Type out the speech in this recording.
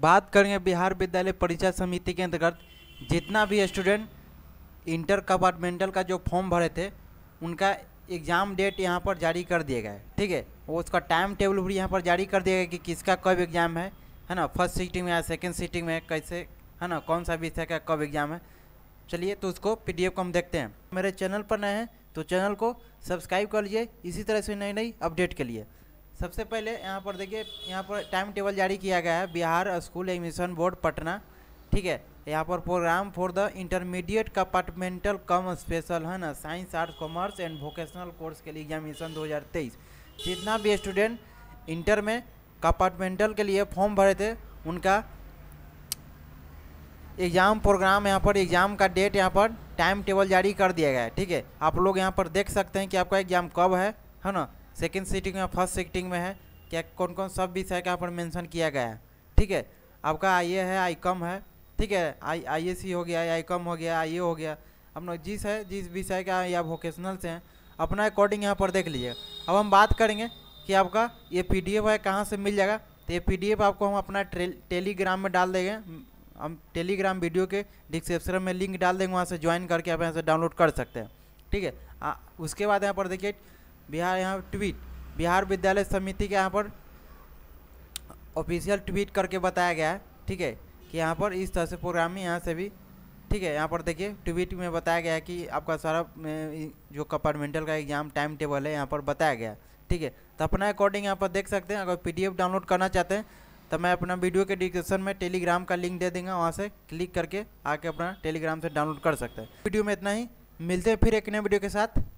बात करेंगे बिहार विद्यालय परीक्षा समिति के अंतर्गत जितना भी स्टूडेंट इंटर कंपार्टमेंटल का जो फॉर्म भरे थे उनका एग्ज़ाम डेट यहाँ पर जारी कर दिया गया है ठीक है वो उसका टाइम टेबल भी यहाँ पर जारी कर दिया गया कि किसका कब एग्ज़ाम है है ना फर्स्ट सीटिंग में या सेकेंड सीटिंग में कैसे है ना कौन सा विषय का कब एग्ज़ाम है चलिए तो उसको पी को हम देखते हैं मेरे चैनल पर नए हैं तो चैनल को सब्सक्राइब कर लीजिए इसी तरह से नई नई अपडेट के लिए सबसे पहले यहाँ पर देखिए यहाँ पर टाइम टेबल जारी किया गया है Bihar school admission board Patna ठीक है यहाँ पर program for the intermediate compartmental cum special है ना science art commerce and vocational course के लिए एग्जामिनेशन 2023 जितना भी स्टूडेंट इंटर में कंपार्टमेंटल के लिए फॉर्म भरे थे उनका एग्ज़ाम प्रोग्राम यहाँ पर एग्ज़ाम का डेट यहाँ पर टाइम टेबल जारी कर दिया गया है ठीक है आप लोग यहाँ पर देख सकते हैं कि आपका एग्ज़ाम कब है है ना सेकेंड सीटिंग में फर्स्ट सीटिंग में है क्या कौन कौन सब विषय का यहाँ पर मेंशन किया गया है ठीक है आपका आई ए है आई कम है ठीक है आई आई ए सी हो गया आई कम हो गया आई ए हो गया हम लोग जिस है जिस विषय का या वोकेशनल से हैं अपना अकॉर्डिंग यहाँ पर देख लीजिए अब हम बात करेंगे कि आपका ये पी डी एफ है कहाँ से मिल जाएगा तो ये पी डी एफ आपको हम अपना टेलीग्राम में डाल देंगे हम टेलीग्राम वीडियो के डिस्क्रिप्शन में लिंक डाल देंगे वहाँ से ज्वाइन करके आप यहाँ से डाउनलोड कर सकते हैं ठीक है उसके बाद यहाँ पर देखिए बिहार यहाँ ट्वीट बिहार विद्यालय समिति के यहाँ पर ऑफिशियल ट्वीट करके बताया गया है ठीक है कि यहाँ पर इस तरह से प्रोग्राम यहाँ से भी ठीक है यहाँ पर देखिए ट्वीट में बताया गया है कि आपका सारा जो कंपार्टमेंटल का एग्ज़ाम टाइम टेबल है यहाँ पर बताया गया है ठीक है तो अपना अकॉर्डिंग यहाँ पर देख सकते हैं अगर पी डाउनलोड करना चाहते हैं तो मैं अपना वीडियो के डिस्क्रिप्शन में टेलीग्राम का लिंक दे देंगे वहाँ से क्लिक करके आके अपना टेलीग्राम से डाउनलोड कर सकते हैं वीडियो में इतना ही मिलते हैं फिर एक नए वीडियो के साथ